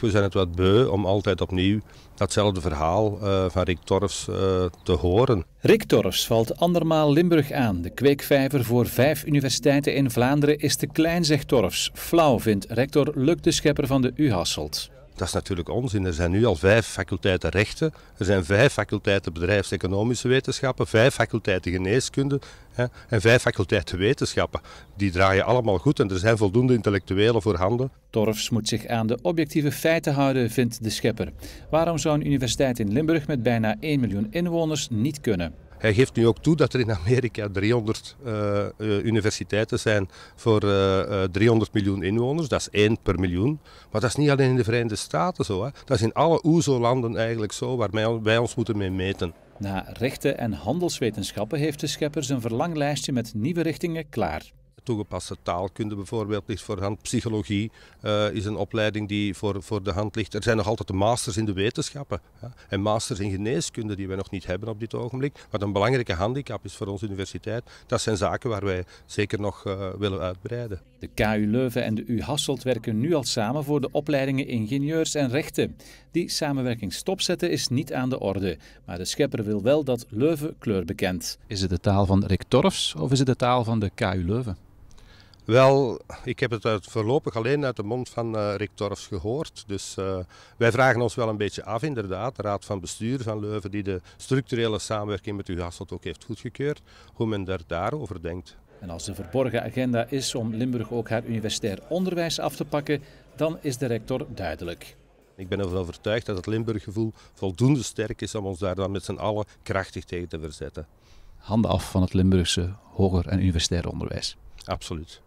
We zijn het wat beu om altijd opnieuw datzelfde verhaal eh, van Rick Torfs eh, te horen. Rick Torfs valt andermaal Limburg aan. De kweekvijver voor vijf universiteiten in Vlaanderen is te klein, zegt Torfs. Flauw vindt rector Luc de Schepper van de U-Hasselt. Dat is natuurlijk onzin. Er zijn nu al vijf faculteiten rechten, er zijn vijf faculteiten bedrijfseconomische wetenschappen, vijf faculteiten geneeskunde hè, en vijf faculteiten wetenschappen. Die draaien allemaal goed en er zijn voldoende intellectuelen voorhanden. Torfs moet zich aan de objectieve feiten houden, vindt de schepper. Waarom zou een universiteit in Limburg met bijna 1 miljoen inwoners niet kunnen? Hij geeft nu ook toe dat er in Amerika 300 eh, eh, universiteiten zijn voor 300 eh, miljoen inwoners. Dat is één per miljoen. Maar dat is niet alleen in de Verenigde Staten zo. Hè. Dat is in alle OESO-landen eigenlijk zo, waar wij ons moeten mee meten. Na rechten en handelswetenschappen heeft de schepper zijn verlanglijstje met nieuwe richtingen klaar toegepaste taalkunde bijvoorbeeld ligt voor hand. Psychologie eh, is een opleiding die voor, voor de hand ligt. Er zijn nog altijd de masters in de wetenschappen en masters in geneeskunde die we nog niet hebben op dit ogenblik. Wat een belangrijke handicap is voor onze universiteit. Dat zijn zaken waar wij zeker nog eh, willen uitbreiden. De KU Leuven en de U Hasselt werken nu al samen voor de opleidingen ingenieurs en rechten. Die samenwerking stopzetten is niet aan de orde, maar de schepper wil wel dat Leuven kleur bekent. Is het de taal van Rectorfs of is het de taal van de KU Leuven? Wel, ik heb het uit, voorlopig alleen uit de mond van uh, Rick gehoord. Dus eh, wij vragen ons wel een beetje af, inderdaad. De Raad van Bestuur van Leuven, die de structurele samenwerking met uw Hasselt ook heeft goedgekeurd, hoe men daar daarover denkt. En als de verborgen agenda is om Limburg ook haar universitair onderwijs af te pakken, dan is de rector duidelijk. Ik ben ervan overtuigd dat het Limburg-gevoel voldoende sterk is om ons daar dan met z'n allen krachtig tegen te verzetten. Handen af van het Limburgse hoger en universitair onderwijs. Absoluut.